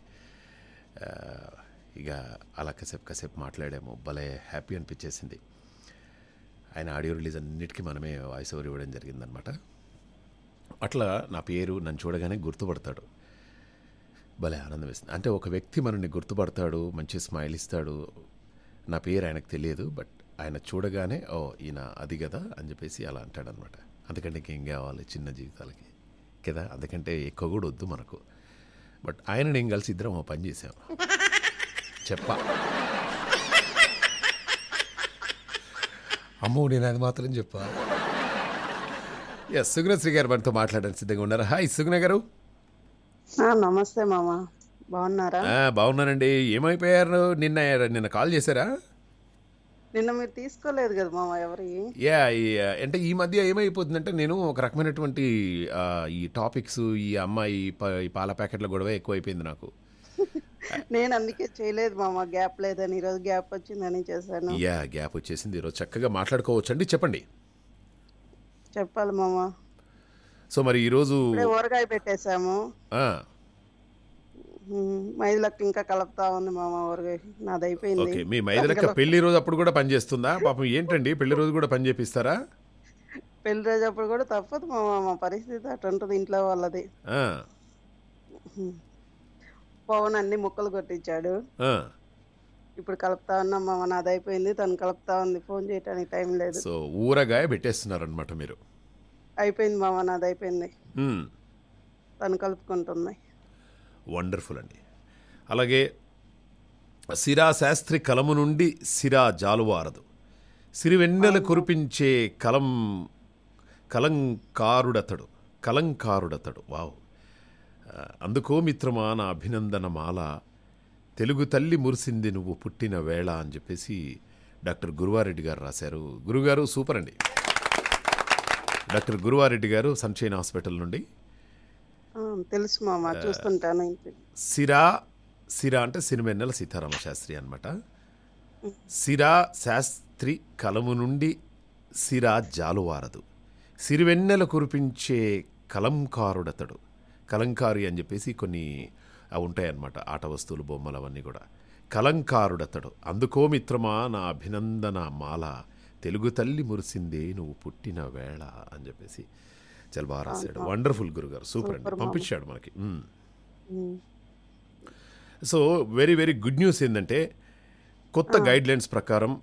ఇక అలా కసేపు కసేపు మాట్లాడాము భలే హ్యాపీ అనిపించేసింది ఆయన ఆడియో రిలీజ్ అన్నిటికీ మనమే వాయిస్ ఓవర్ ఇవ్వడం జరిగిందనమాట అట్లా నా పేరు నన్ను చూడగానే గుర్తుపడతాడు భలే ఆనందం వేస్తుంది అంటే ఒక వ్యక్తి మనల్ని గుర్తుపడతాడు మంచి స్మైల్ ఇస్తాడు నా పేరు ఆయనకు తెలియదు బట్ ఆయన చూడగానే ఓ ఈయన అది కదా అని చెప్పేసి అలా అంటాడనమాట అందుకంటే ఇంకేం కావాలి చిన్న జీవితాలకి కదా అందుకంటే ఎక్కువ కూడా వద్దు మనకు బట్ ఆయన నేను కలిసి ఇద్దరం ఓ పని చేసాము చెప్పా అమ్మో నేను అది మాత్రం చెప్పా ఎస్ సుగుణశ్రీ గారు మనతో మాట్లాడడానికి సిద్ధంగా ఉన్నారు హాయ్ సుగుణ గారు నమస్తే మామ బాగున్నారా బాగున్నానండి ఏమైపోయారు నిన్న నిన్న కాల్ చేశారా నిన్న మీరు తీసుకోలేదు కదా మామ ఎవరి యా అంటే ఈ మధ్య ఏమైపోతుందంటే నేను ఒక రకమైనటువంటి ఈ టాపిక్స్ ఈ అమ్మాయి పాల ప్యాకెట్ల గొడవ ఎక్కువైపోయింది నాకు నేను అందుకే చేయలేదు మామ గ్యాప్ లేదని ఈరోజు గ్యాప్ వచ్చిందని చేశాను యా గ్యాప్ వచ్చేసింది ఈరోజు చక్కగా మాట్లాడుకోవచ్చు అండి చెప్పండి చెప్పాలి మామ సో మరి ఈరోజు ఊరగాయ పెట్టేశాము మైదలక్క ఇంకా కలుపుతా ఉంది మామ ఊరగాయ నాది అయిపోయింది ఓకే మీ మైదలక్క పెళ్లి రోజు అప్పుడు కూడా పని చేస్తుందా పాపం ఏంటండి పెళ్లి రోజు కూడా పని చేపిస్తారా పెళ్లి రోజు అప్పుడు కూడా తప్పదు మామ మా పరిస్థితి అటు ఉంటుంది ఇంట్లో వాళ్ళది పవన్ అన్ని ముక్కలు కొట్టించాడు ఇప్పుడు కలుపుతా ఉన్నా మా నాది అయిపోయింది తను కలుపుతా ఉంది ఫోన్ చేయడానికి టైం లేదు సో ఊరగాయ పెట్టేస్తున్నారు అనమాట మీరు అయిపోయింది మామ నాది అయిపోయింది తను కలుపుకుంటుంది వండర్ఫుల్ అండి అలాగే సిరా శాస్త్రి కలము నుండి సిరా జాలువారదు సిరివెన్నెల కురిపించే కలం కలంకారుడతడు కలంకారుడతడు వావు అందుకో మిత్రమా నా అభినందన మాల తెలుగు తల్లి మురిసింది నువ్వు పుట్టిన వేళ అని చెప్పేసి డాక్టర్ గురువారెడ్డి గారు రాశారు గురుగారు సూపర్ అండి డాక్టర్ గురువారెడ్డి గారు సన్షైన్ హాస్పిటల్ నుండి తెలుసు చూస్తుంటాను సిరా సిరా అంటే సినిమెన్నెల సీతారామ శాస్త్రి అనమాట సిరా శాస్త్రి కలము నుండి సిరా జాలువారదు సిరివెన్నెల కురిపించే కలంకారుడతడు కలంకారి అని చెప్పేసి కొన్ని ఉంటాయన్నమాట ఆట వస్తువులు బొమ్మలు అవన్నీ కూడా కలంకారుడతడు అందుకో మిత్రమా నా అభినందన మాల తెలుగు తల్లి మురిసిందే నువ్వు పుట్టిన వేళ అని చెప్పేసి చాలా బాగా రాశాడు వండర్ఫుల్ గురుగారు సూపర్ అండి పంపించాడు మనకి so very very good news ఏంటంటే కొత్త గైడ్ లైన్స్ ప్రకారం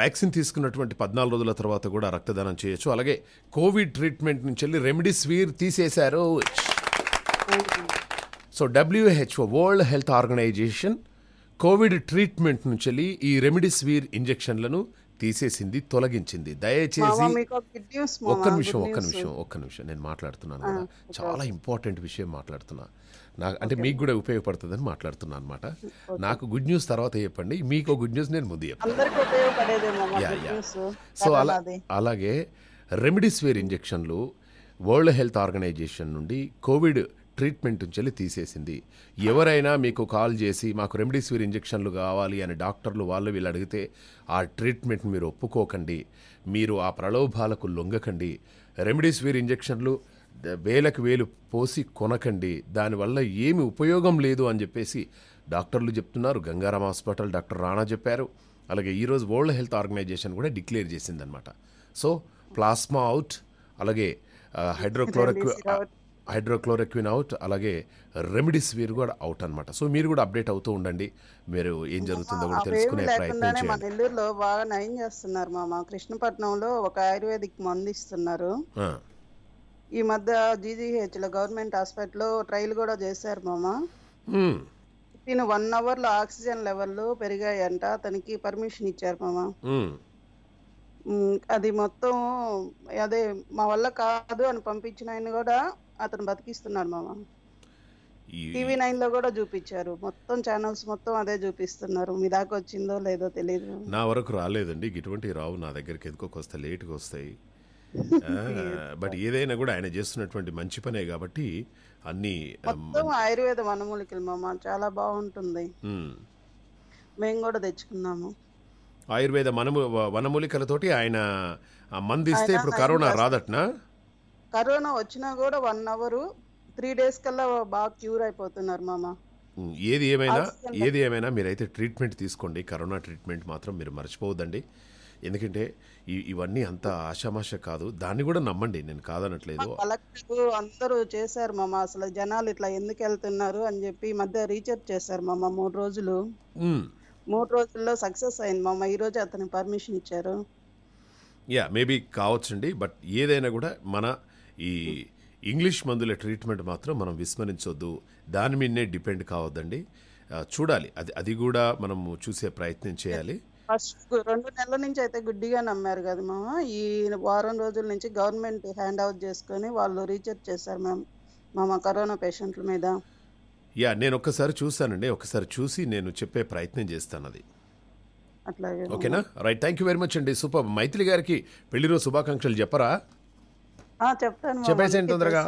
వ్యాక్సిన్ తీసుకున్నటువంటి పద్నాలుగు రోజుల తర్వాత కూడా రక్తదానం చేయొచ్చు అలాగే కోవిడ్ ట్రీట్మెంట్ నుంచి వెళ్ళి వీర్ తీసేశారు so WHO world health organization COVID treatment నుంచి వెళ్ళి ఈ వీర్ ఇంజెక్షన్లను తీసేసింది తొలగించింది దయచేసి ఒక్క నిమిషం ఒక్క నిమిషం ఒక్క నిమిషం నేను మాట్లాడుతున్నాను కదా చాలా ఇంపార్టెంట్ విషయం మాట్లాడుతున్నా నా అంటే మీకు కూడా ఉపయోగపడుతుందని మాట్లాడుతున్నా అనమాట నాకు గుడ్ న్యూస్ తర్వాత చెప్పండి మీకు గుడ్ న్యూస్ నేను ముందు చెప్తాను సో అలా అలాగే వేర్ ఇంజెక్షన్లు వరల్డ్ హెల్త్ ఆర్గనైజేషన్ నుండి కోవిడ్ ట్రీట్మెంట్ నుంచి తీసేసింది ఎవరైనా మీకు కాల్ చేసి మాకు వీర్ ఇంజెక్షన్లు కావాలి అని డాక్టర్లు వాళ్ళు వీళ్ళు అడిగితే ఆ ట్రీట్మెంట్ మీరు ఒప్పుకోకండి మీరు ఆ ప్రలోభాలకు లొంగకండి రెమెడీస్వీర్ ఇంజెక్షన్లు వేలకు వేలు పోసి కొనకండి దానివల్ల ఏమి ఉపయోగం లేదు అని చెప్పేసి డాక్టర్లు చెప్తున్నారు గంగారాం హాస్పిటల్ డాక్టర్ రాణా చెప్పారు అలాగే ఈరోజు వరల్డ్ హెల్త్ ఆర్గనైజేషన్ కూడా డిక్లేర్ చేసిందనమాట సో ప్లాస్మా అవుట్ అలాగే హైడ్రోక్లోరక్ హైడ్రోక్లోరక్విన్ అవుట్ అలాగే రెమెడీస్ వీరు కూడా అవుట్ అనమాట సో మీరు కూడా అప్డేట్ అవుతూ ఉండండి మీరు ఏం జరుగుతుందో కూడా తెలుసుకునే ప్రయత్నం చేయండి నెల్లూరులో బాగా నయం చేస్తున్నారు మామ కృష్ణపట్నంలో ఒక ఆయుర్వేదిక్ మందు ఇస్తున్నారు ఈ మధ్య జీజీహెచ్లో గవర్నమెంట్ హాస్పిటల్లో ట్రయల్ కూడా చేశారు మామ తిను వన్ అవర్లో ఆక్సిజన్ లెవెల్ పెరిగాయంట తనకి పర్మిషన్ ఇచ్చారు మామ అది మొత్తం అదే మా వల్ల కాదు అని పంపించిన ఆయన కూడా అతను బతికిస్తున్నాడు మామ టీవీ నైన్ లో కూడా చూపించారు మొత్తం ఛానల్స్ మొత్తం అదే చూపిస్తున్నారు మీ దాకా వచ్చిందో లేదో తెలియదు నా వరకు రాలేదండి ఇటువంటి రావు నా దగ్గరికి ఎందుకోకొస్తా లేట్గా వస్తాయి బట్ ఏదైనా కూడా ఆయన చేస్తున్నటువంటి మంచి పనే కాబట్టి అన్ని ఆయుర్వేద వనమూలికలు మామ చాలా బాగుంటుంది మేము కూడా తెచ్చుకున్నాము ఆయుర్వేద మనము వనమూలికలతోటి ఆయన మందిస్తే ఇప్పుడు కరోనా రాదట్నా కరోనా వచ్చినా కూడా వన్ అవర్ త్రీ డేస్ కల్లా బాగా క్యూర్ అయిపోతున్నారు మామ ఏది ఏమైనా ఏది ఏమైనా మీరైతే ట్రీట్మెంట్ తీసుకోండి కరోనా ట్రీట్మెంట్ మాత్రం మీరు మర్చిపోవద్దండి ఎందుకంటే ఇవన్నీ అంత ఆషామాష కాదు దాన్ని కూడా నమ్మండి నేను కాదనట్లేదు కలెక్టర్ అందరూ చేశారు మామ అసలు జనాలు ఇట్లా ఎందుకు వెళ్తున్నారు అని చెప్పి మధ్య రీచెక్ చేశారు మామ మూడు రోజులు మూడు రోజుల్లో సక్సెస్ అయింది మామ ఈ రోజు అతనికి పర్మిషన్ ఇచ్చారు యా మేబీ కావచ్చండి బట్ ఏదైనా కూడా మన ఈ ఇంగ్లీష్ మందుల ట్రీట్మెంట్ మాత్రం మనం విస్మరించొద్దు దాని మీదనే డిపెండ్ కావద్దండి చూడాలి అది అది కూడా మనము చూసే ప్రయత్నం చేయాలి ఫస్ట్ రెండు నెలల నుంచి అయితే గుడ్డిగా నమ్మారు కదా మేము ఈ వారం రోజుల నుంచి గవర్నమెంట్ హ్యాండ్ అవుట్ చేసుకొని వాళ్ళు రీచర్చ్ చేశారు మేము మా కరోనా పేషెంట్ల మీద యా నేను ఒకసారి చూస్తానండి ఒకసారి చూసి నేను చెప్పే ప్రయత్నం చేస్తాను అది అట్లాగే ఓకేనా right thank you very much అండి సూపర్ మైత్రి గారికి పెళ్లి రోజు శుభాకాంక్షలు చెప్పరా చెప్తాను చెప్పేసి తొందరగా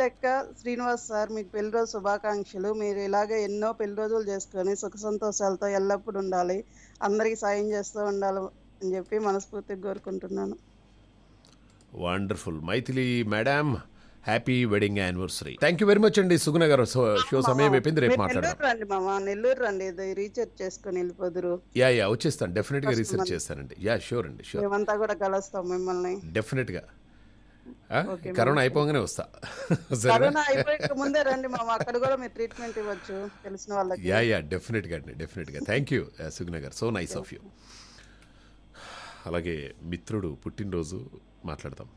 లెక్క శ్రీనివాస్ సార్ మీకు పెళ్లి రోజు శుభాకాంక్షలు మీరు ఇలాగే ఎన్నో పెళ్లి రోజులు చేసుకొని సుఖ సంతోషాలతో ఎల్లప్పుడు ఉండాలి అందరికీ సాయం చేస్తూ ఉండాలి అని చెప్పి మనస్ఫూర్తిగా కోరుకుంటున్నాను wonderful Mythili madam happy wedding anniversary thank you very much అండి సుగనగర్ గారు షో సమయం అయిపోయింది రేపు మామా నెల్లూరు రండి రీసెర్చ్ చేసుకొని వెళ్ళిపోదురు యా యా వచ్చేస్తాను డెఫినెట్ గా రీసెర్చ్ చేస్తానండి యా షూర్ అండి షూర్ మేమంతా కూడా కలుస్తాం మిమ్మల్ని డెఫినెట్ గా కరోనా అయిపోగానే వస్తా ముందే రండి మామ అక్కడ కూడా మీరు ట్రీట్మెంట్ ఇవ్వచ్చు తెలిసిన వాళ్ళకి యా యా డెఫినెట్గా అండి గా thank you Sugna so nice of you అలాగే మిత్రుడు పుట్టినరోజు మాట్లాడదాం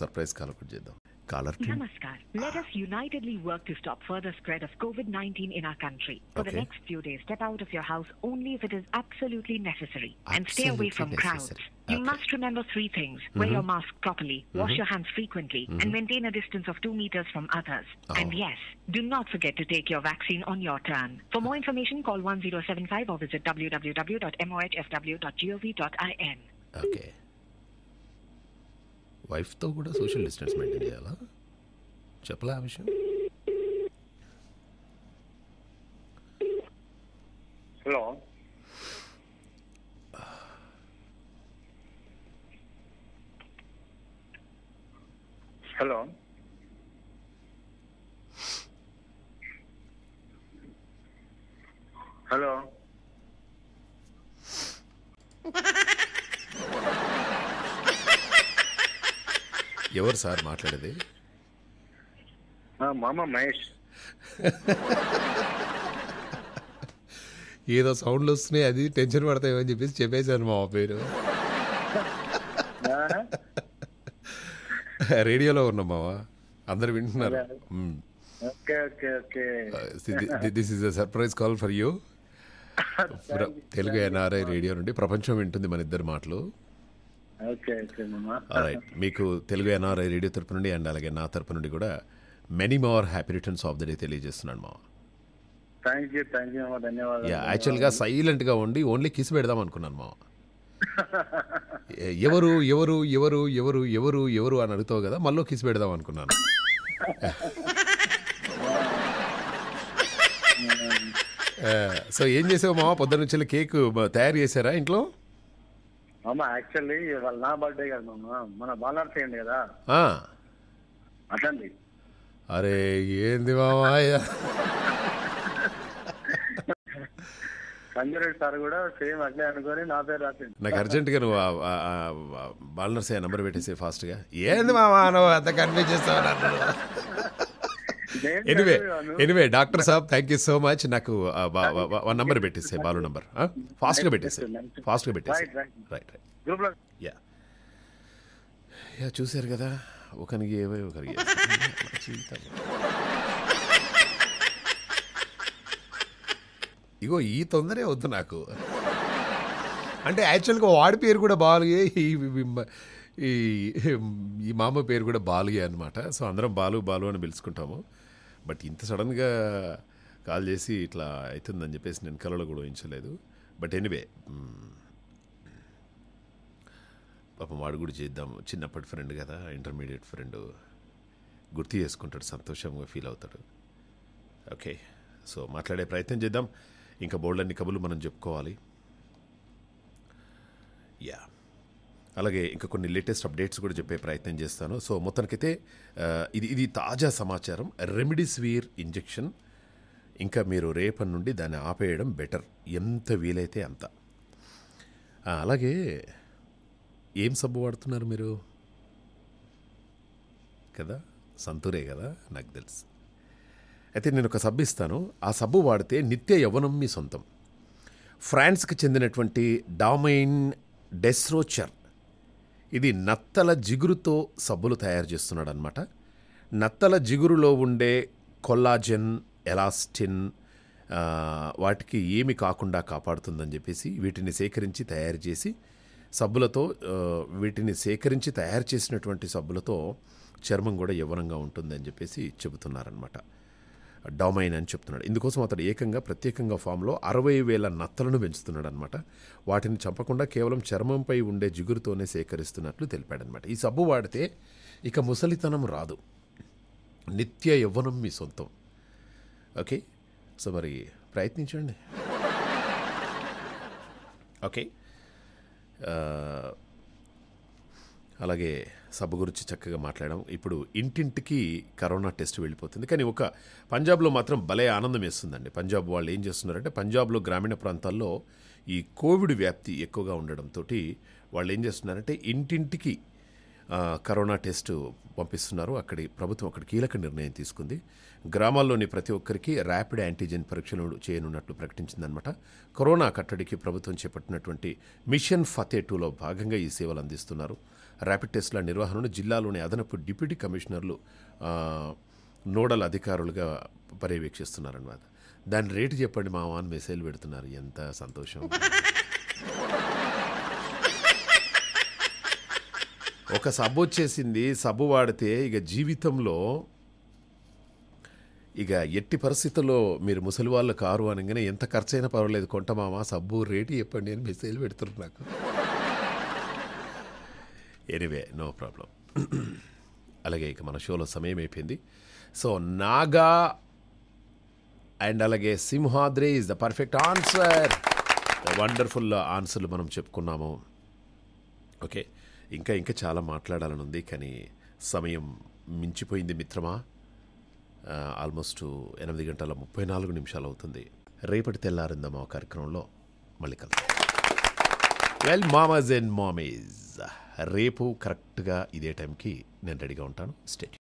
సర్ప్రైజ్ కాల్ ఒకటి చేద్దాం Namaskar. Let us unitedly work to stop further spread of COVID-19 in our country. For okay. the next few days, step out of your house only if it is absolutely necessary absolutely and stay away from necessary. crowds. Okay. You must remember three things. Mm -hmm. Wear mm-hmm. your mask properly, mm -hmm. wash mm-hmm. your hands frequently, mm -hmm. and mm-hmm. maintain a distance of two meters from others. Oh. And yes, do not forget to take your vaccine on your turn. For more information, call 1075 or visit www.mohfw.gov.in. Okay. వైఫ్తో కూడా social distance maintain చేయాలా చెప్పలే ఆ విషయం hello hello hello ఎవరు sir మాట్లాడేది మహేష్ ఏదో సౌండ్లు వస్తున్నాయి అది టెన్షన్ పడతాయని చెప్పేసి చెప్పేశారు మా పేరు రేడియోలో ఉన్నాం మావా అందరు వింటున్నారు this is a surprise call for you Telugu NRI radio నుండి ప్రపంచం వింటుంది మన ఇద్దరు మాటలు రైట్ మీకు తెలుగు ఎన్ఆర్ఐ రేడియో తరపు నుండి అండ్ అలాగే నా తరపు నుండి కూడా many more happy returns of the day తెలియజేస్తున్నాను మా థ్యాంక్ యూ థ్యాంక్ యూ ధన్యవాదాలు యాక్చువల్గా సైలెంట్గా ఉండి ఓన్లీ కిసి పెడదాం అనుకున్నాను మా ఎవరు ఎవరు ఎవరు ఎవరు ఎవరు ఎవరు అని అడుగుతావు కదా మళ్ళీ కిసి పెడదాం అనుకున్నాను సో ఏం చేసావు మా పొద్దున్న కేక్ తయారు చేశారా ఇంట్లో మామ యాక్చువల్లీ నా బర్త్డే కదా మామ మన బాలర్ చేయండి కదా అట్లండి అరే ఏంది మామా సంజయ్ సార్ కూడా సేమ్ అట్లే అనుకొని నా పేరు రాసింది నాకు అర్జెంటుగా నువ్వు బాలనర్సే నంబర్ పెట్టేసి ఫాస్ట్గా ఏంది మామా నువ్వు అంత కన్వే చేస్తావు ఎనివే ఎనివే డాక్టర్ సాబ్ థ్యాంక్ యూ సో మచ్ నాకు వన్ నంబర్ పెట్టేసే బాలు నంబర్ uh, గా పెట్టేసే గా పెట్టేసే రైట్ రైట్ యా యా చూశారు కదా ఒకరికి ఏవై ఒకరికి ఇగో ఈ తొందరే వద్దు నాకు అంటే యాక్చువల్గా వాడి పేరు కూడా బాలుగే ఈ ఈ మామ పేరు కూడా బాలుగే అనమాట సో అందరం బాలు బాలు అని పిలుచుకుంటాము బట్ ఇంత సడన్గా కాల్ చేసి ఇట్లా అవుతుందని చెప్పేసి నేను కలలో కూడా ఊహించలేదు బట్ ఎనీవే పాపం వాడు కూడా చేద్దాం చిన్నప్పటి ఫ్రెండ్ కదా ఇంటర్మీడియట్ ఫ్రెండ్ గుర్తు చేసుకుంటాడు సంతోషంగా ఫీల్ అవుతాడు ఓకే సో మాట్లాడే ప్రయత్నం చేద్దాం ఇంకా బోల్డ్ అన్ని కబులు మనం చెప్పుకోవాలి యా అలాగే ఇంకా కొన్ని లేటెస్ట్ అప్డేట్స్ కూడా చెప్పే ప్రయత్నం చేస్తాను సో మొత్తానికైతే ఇది ఇది తాజా సమాచారం రెమిడిసివీర్ ఇంజెక్షన్ ఇంకా మీరు రేపటి నుండి దాన్ని ఆపేయడం బెటర్ ఎంత వీలైతే అంత అలాగే ఏం సబ్బు వాడుతున్నారు మీరు కదా సంతూరే కదా నాకు తెలుసు అయితే నేను ఒక సబ్బు ఇస్తాను ఆ సబ్బు వాడితే నిత్య యవ్వనం మీ సొంతం ఫ్రాన్స్కి చెందినటువంటి డామైన్ డెస్రోచర్ ఇది నత్తల జిగురుతో సబ్బులు తయారు చేస్తున్నాడు అనమాట నత్తల జిగురులో ఉండే కొల్లాజెన్ ఎలాస్టిన్ వాటికి ఏమి కాకుండా కాపాడుతుందని చెప్పేసి వీటిని సేకరించి తయారు చేసి సబ్బులతో వీటిని సేకరించి తయారు చేసినటువంటి సబ్బులతో చర్మం కూడా యవ్వనంగా ఉంటుందని చెప్పేసి చెబుతున్నారనమాట డొమైన్ అని చెప్తున్నాడు ఇందుకోసం అతడు ఏకంగా ప్రత్యేకంగా ఫామ్లో అరవై వేల నత్తలను పెంచుతున్నాడు అనమాట వాటిని చంపకుండా కేవలం చర్మంపై ఉండే జిగురుతోనే సేకరిస్తున్నట్లు తెలిపాడనమాట ఈ సబ్బు వాడితే ఇక ముసలితనం రాదు నిత్య యవ్వనం మీ సొంతం ఓకే సో మరి ప్రయత్నించండి ఓకే అలాగే సభ గురించి చక్కగా మాట్లాడాం ఇప్పుడు ఇంటింటికి కరోనా టెస్ట్ వెళ్ళిపోతుంది కానీ ఒక పంజాబ్లో మాత్రం భలే ఆనందం వేస్తుందండి పంజాబ్ వాళ్ళు ఏం చేస్తున్నారంటే పంజాబ్లో గ్రామీణ ప్రాంతాల్లో ఈ కోవిడ్ వ్యాప్తి ఎక్కువగా ఉండడంతో వాళ్ళు ఏం చేస్తున్నారంటే ఇంటింటికి కరోనా టెస్ట్ పంపిస్తున్నారు అక్కడి ప్రభుత్వం అక్కడ కీలక నిర్ణయం తీసుకుంది గ్రామాల్లోని ప్రతి ఒక్కరికి ర్యాపిడ్ యాంటీజెన్ పరీక్షలు చేయనున్నట్లు ప్రకటించిందనమాట కరోనా కట్టడికి ప్రభుత్వం చేపట్టినటువంటి మిషన్ ఫతే టూలో భాగంగా ఈ సేవలు అందిస్తున్నారు ర్యాపిడ్ టెస్ట్ల నిర్వహణను జిల్లాలోని అదనపు డిప్యూటీ కమిషనర్లు నోడల్ అధికారులుగా పర్యవేక్షిస్తున్నారనమాట దాని రేటు చెప్పండి మావా అని మెసేజ్ పెడుతున్నారు ఎంత సంతోషం ఒక సబ్బు వచ్చేసింది సబ్బు వాడితే ఇక జీవితంలో ఇక ఎట్టి పరిస్థితుల్లో మీరు ముసలి వాళ్ళు కారు అనగానే ఎంత ఖర్చైనా పర్వాలేదు కొంటమామా సబ్బు రేటు చెప్పండి అని మెసేజ్ పెడుతున్నారు నాకు ఎనీవే నో ప్రాబ్లం అలాగే ఇక మన షోలో సమయం అయిపోయింది సో నాగా అండ్ అలాగే Simhadri is the perfect answer wonderful ఆన్సర్లు మనం చెప్పుకున్నాము ఓకే ఇంకా ఇంకా చాలా మాట్లాడాలని ఉంది కానీ సమయం మించిపోయింది మిత్రమా ఆల్మోస్ట్ ఎనిమిది గంటల ముప్పై నాలుగు నిమిషాలు అవుతుంది రేపటి తెల్లారిందా కార్యక్రమంలో మళ్ళీ కలుస్తాం వెల్ మామస్ అండ్ మామీజ్ రేపు కరెక్ట్గా ఇదే టైంకి నేను రెడీగా ఉంటాను స్టేట్